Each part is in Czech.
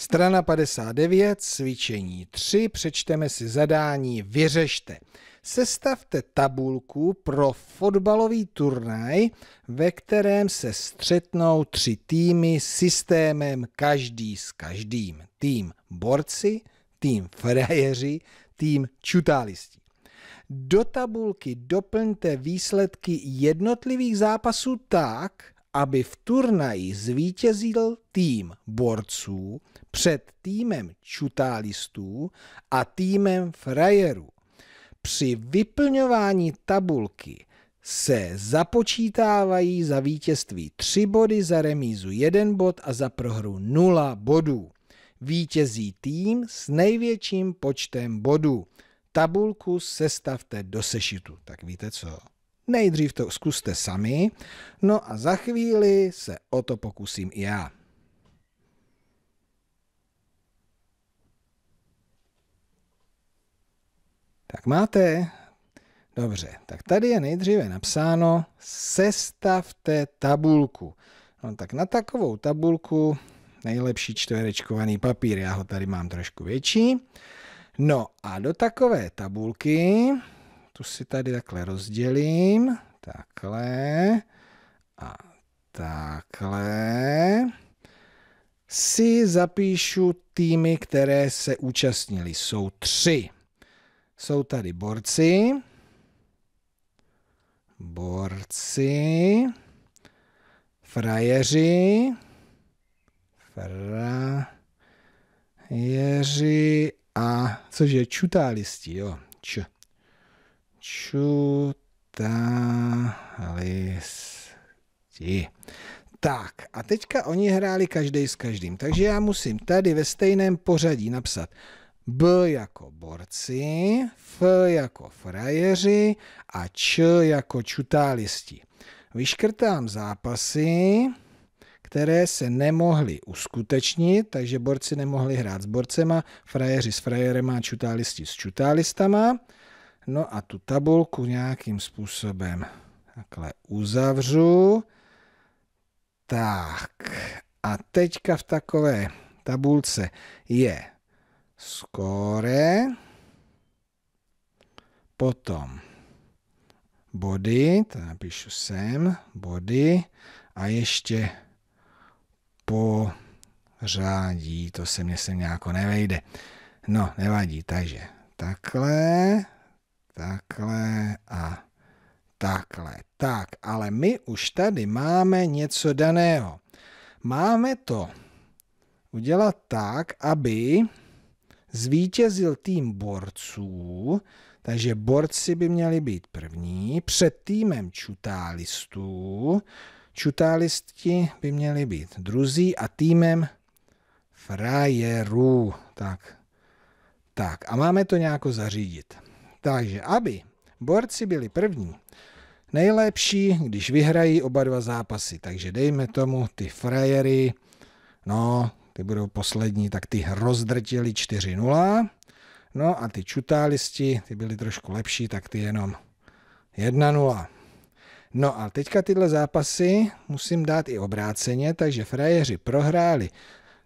Strana 59, cvičení 3, přečteme si zadání Vyřešte. Sestavte tabulku pro fotbalový turnaj, ve kterém se střetnou tři týmy systémem každý s každým. Tým borci, tým frajeři, tým čutálisti. Do tabulky doplňte výsledky jednotlivých zápasů tak, aby v turnaji zvítězil tým borců před týmem čutálistů a týmem frajerů. Při vyplňování tabulky se započítávají za vítězství 3 body, za remízu 1 bod a za prohru 0 bodů. Vítězí tým s největším počtem bodů. Tabulku sestavte do sešitu. Tak víte co? Nejdřív to zkuste sami, no a za chvíli se o to pokusím i já. Tak máte? Dobře, tak tady je nejdříve napsáno sestavte tabulku. No tak na takovou tabulku nejlepší čtverečkovaný papír, já ho tady mám trošku větší. No a do takové tabulky tu si tady takhle rozdělím, takhle a takhle si zapíšu týmy, které se účastnili. Jsou tři. Jsou tady borci, borci, frajeři, frajeři a což je čutálisti, jo, č čutalisti. Tak, a teďka oni hráli každý s každým, takže já musím tady ve stejném pořadí napsat B jako borci, F jako frajeři a Č jako čutálisti. Vyškrtám zápasy, které se nemohly uskutečnit, takže borci nemohli hrát s borcema, frajeři s frajerema a čutálisti s čutálistama. No a tu tabulku nějakým způsobem takhle uzavřu. Tak a teďka v takové tabulce je skóre, potom body, to napíšu sem, body a ještě po řádí, to se mě sem nějako nevejde. No, nevadí, takže takhle, takhle a takhle. Tak, ale my už tady máme něco daného. Máme to udělat tak, aby zvítězil tým borců, takže borci by měli být první, před týmem čutálistů, čutálisti by měli být druzí a týmem frajerů. Tak, tak a máme to nějako zařídit. Takže aby borci byli první, nejlepší, když vyhrají oba dva zápasy. Takže dejme tomu ty frajery, no, ty budou poslední, tak ty rozdrtili 4-0. No a ty čutálisti, ty byli trošku lepší, tak ty jenom 1-0. No a teďka tyhle zápasy musím dát i obráceně, takže frajeři prohráli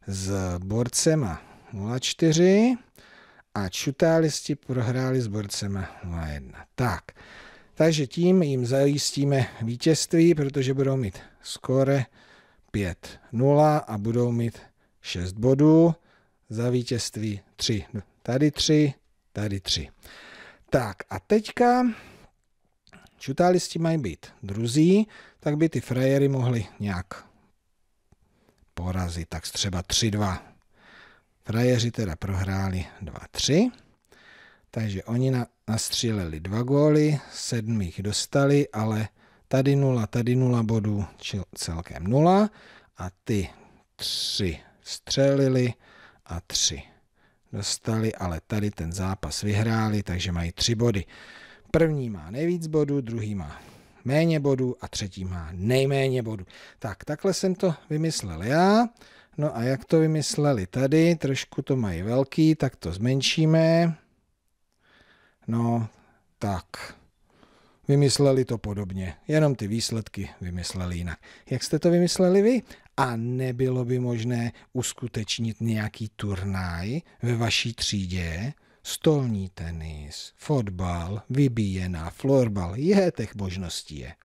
s borcema 0-4 a čutálisti prohráli s borcema 2-1. Tak, takže tím jim zajistíme vítězství, protože budou mít skore 5-0 a budou mít 6 bodů za vítězství 3. Tady 3, tady 3. Tak a teďka čutálisti mají být druzí, tak by ty frajery mohli nějak porazit, tak třeba 3-2 Frajeři teda prohráli 2-3, takže oni na, nastříleli dva góly, sedm jich dostali, ale tady nula, tady nula bodů, celkem nula a ty tři střelili a tři dostali, ale tady ten zápas vyhráli, takže mají tři body. První má nejvíc bodů, druhý má méně bodů a třetí má nejméně bodů. Tak, takhle jsem to vymyslel já. No a jak to vymysleli tady, trošku to mají velký, tak to zmenšíme. No, tak. Vymysleli to podobně, jenom ty výsledky vymysleli jinak. Jak jste to vymysleli vy? A nebylo by možné uskutečnit nějaký turnaj ve vaší třídě? Stolní tenis, fotbal, vybíjená, florbal, je těch možností je.